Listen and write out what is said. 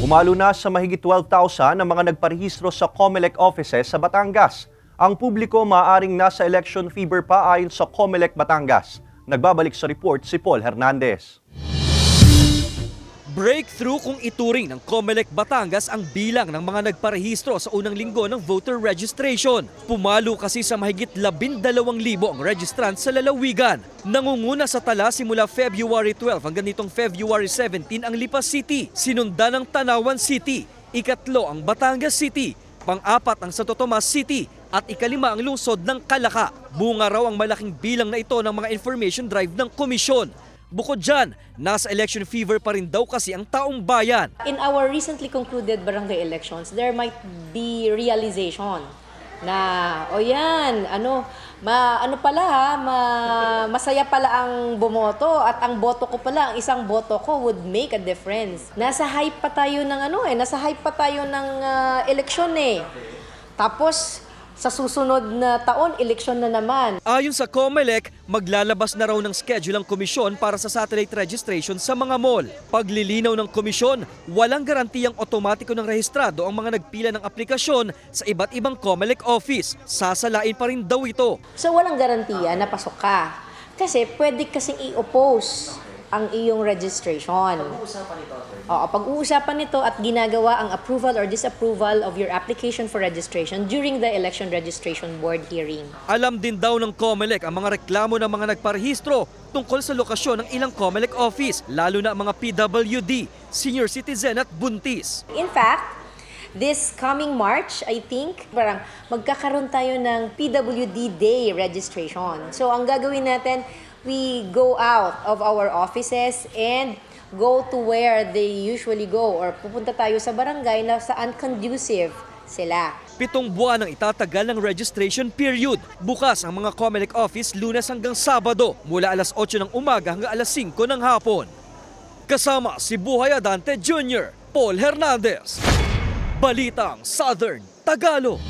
Umalo na sa mahigit 12,000 ang mga nagparehistro sa COMELEC offices sa Batangas. Ang publiko maaring nasa election fever pa ayon sa COMELEC Batangas. Nagbabalik sa report si Paul Hernandez. Breakthrough kung ituring ng COMELEC Batangas ang bilang ng mga nagparehistro sa unang linggo ng voter registration. Pumalo kasi sa mahigit 12,000 ang registrant sa lalawigan. Nangunguna sa tala simula February 12 hanggang nitong February 17 ang Lipa City, sinundan ng Tanawan City, ikatlo ang Batangas City, pang-apat ang Santo Tomas City at ikalima ang lungsod ng Kalaka. Bunga raw ang malaking bilang na ito ng mga information drive ng komisyon. Bukod dyan, nasa election fever pa rin daw kasi ang taong bayan. In our recently concluded barangay elections, there might be realization na, o oh yan, ano, ma, ano pala ha, ma, masaya pala ang bumoto at ang boto ko pala, ang isang boto ko would make a difference. Nasa hype pa tayo ng ano eh, nasa hype pa tayo ng uh, eleksyon eh. Tapos, sa susunod na taon, eleksyon na naman. Ayon sa COMELEC, maglalabas na raw ng schedule ang komisyon para sa satellite registration sa mga mall. Paglilinaw ng komisyon, walang garantiyang otomatiko ng rehistrado ang mga nagpila ng aplikasyon sa iba't ibang COMELEC office. Sasalain pa rin daw ito. So walang garantiya na pasok ka. Kasi pwede kasing i-oppose ang iyong registration. Pag-uusapan ito. Oo, pag-uusapan nito at ginagawa ang approval or disapproval of your application for registration during the Election Registration Board hearing. Alam din daw ng COMELEC ang mga reklamo ng mga nagparehistro tungkol sa lokasyon ng ilang COMELEC office, lalo na ang mga PWD, senior citizen at buntis. In fact, this coming March, I think, parang magkakaroon tayo ng PWD Day registration. So, ang gagawin natin, we go out of our offices and go to where they usually go or pupunta tayo sa barangay na saan conducive sila. Pitong buwan ang itatagal ng registration period. Bukas ang mga Comelec office lunes hanggang Sabado mula alas 8 ng umaga hanggang alas 5 ng hapon. Kasama si Buhay Adante Jr., Paul Hernandez, Balitang Southern Tagalog.